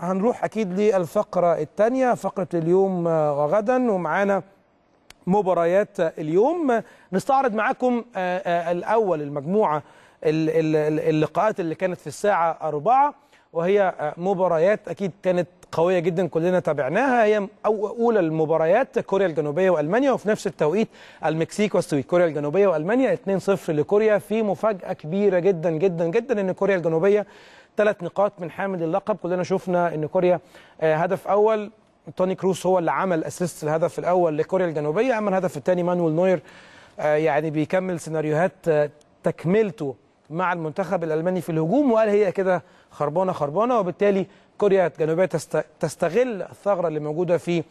هنروح اكيد للفقره الثانيه فقره اليوم وغدا آه، ومعانا مباريات اليوم نستعرض معاكم آه، آه، الاول المجموعه اللقاءات اللي كانت في الساعه 4 وهي مباريات اكيد كانت قويه جدا كلنا تابعناها هي اولى المباريات كوريا الجنوبيه والمانيا وفي نفس التوقيت المكسيك والسويد كوريا الجنوبيه والمانيا 2-0 لكوريا في مفاجاه كبيره جدا جدا جدا ان كوريا الجنوبيه ثلاث نقاط من حامل اللقب كلنا شفنا ان كوريا آه، هدف اول توني كروس هو اللي عمل اسيست الهدف الاول لكوريا الجنوبيه اما الهدف الثاني مانويل نوير آه، يعني بيكمل سيناريوهات آه، تكملته مع المنتخب الالماني في الهجوم وقال هي كده خربانه خربانه وبالتالي كوريا الجنوبيه تستغل الثغره اللي موجوده في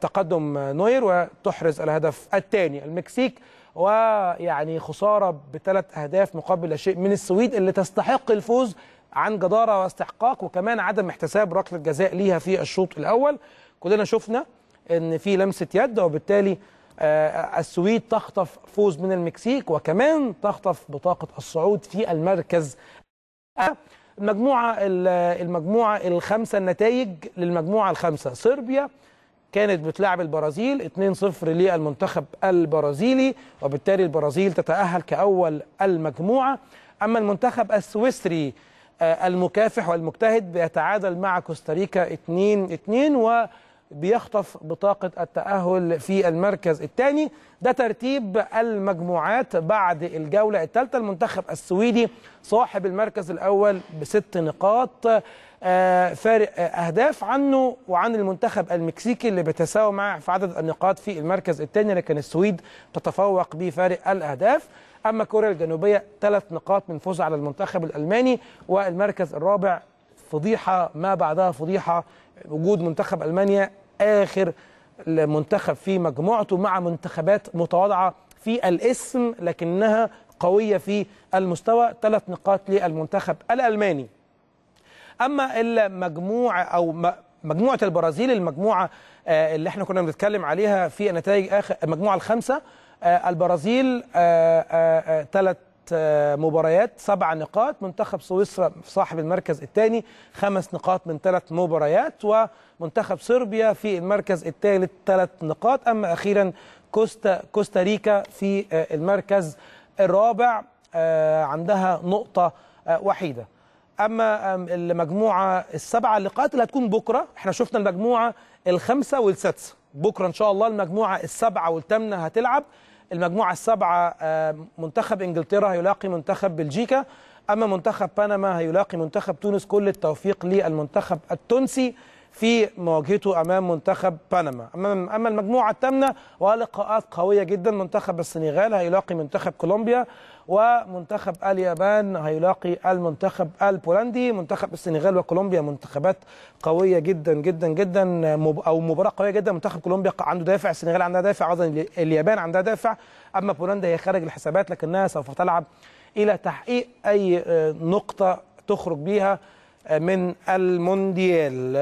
تقدم نوير وتحرز الهدف الثاني المكسيك ويعني خساره بثلاث اهداف مقابل لا شيء من السويد اللي تستحق الفوز عن جدارة واستحقاق وكمان عدم احتساب ركلة جزاء ليها في الشوط الأول كلنا شفنا ان في لمسة يد وبالتالي آه، السويد تخطف فوز من المكسيك وكمان تخطف بطاقة الصعود في المركز المجموعة المجموعة الخمسة النتائج للمجموعة الخمسة صربيا كانت بتلعب البرازيل 2-0 للمنتخب البرازيلي وبالتالي البرازيل تتأهل كأول المجموعة أما المنتخب السويسري المكافح والمجتهد بيتعادل مع كوستاريكا 2 2 و بيخطف بطاقة التأهل في المركز الثاني ده ترتيب المجموعات بعد الجولة الثالثة المنتخب السويدي صاحب المركز الأول بست نقاط آه، فارق أهداف عنه وعن المنتخب المكسيكي اللي بيتساوى معه في عدد النقاط في المركز الثاني لكن السويد تتفوق بفارق الأهداف أما كوريا الجنوبية ثلاث نقاط من فوز على المنتخب الألماني والمركز الرابع فضيحه ما بعدها فضيحه وجود منتخب المانيا اخر منتخب في مجموعته مع منتخبات متواضعه في الاسم لكنها قويه في المستوى ثلاث نقاط للمنتخب الالماني اما المجموعه او مجموعه البرازيل المجموعه آه، اللي احنا كنا بنتكلم عليها في نتائج اخر المجموعه الخامسه آه، البرازيل ثلاث آه، آه، مباريات سبع نقاط منتخب سويسرا صاحب المركز الثاني خمس نقاط من ثلاث مباريات ومنتخب صربيا في المركز الثالث ثلاث نقاط أما أخيرا كوستا كوستاريكا في آه، المركز الرابع آه، عندها نقطة وحيدة أما المجموعة السبعة اللي هتكون بكرة احنا شفنا المجموعة الخمسة والسادسة بكرة إن شاء الله المجموعة السبعة والثامنة هتلعب المجموعة السبعة آه، منتخب إنجلترا هيلاقي منتخب بلجيكا أما منتخب بنما هيلاقي منتخب تونس كل التوفيق للمنتخب التونسي في مواجهته امام منتخب بنما اما اما المجموعه الثامنه ولقاءات قويه جدا منتخب السنغال هيلاقي منتخب كولومبيا ومنتخب اليابان هيلاقي المنتخب البولندي منتخب السنغال وكولومبيا منتخبات قويه جدا جدا جدا او مباراه قويه جدا منتخب كولومبيا عنده دافع السنغال عندها دافع ايضا اليابان عندها دافع اما بولندا هي خارج الحسابات لكنها سوف تلعب الى تحقيق اي آه، نقطه تخرج بيها آه، من المونديال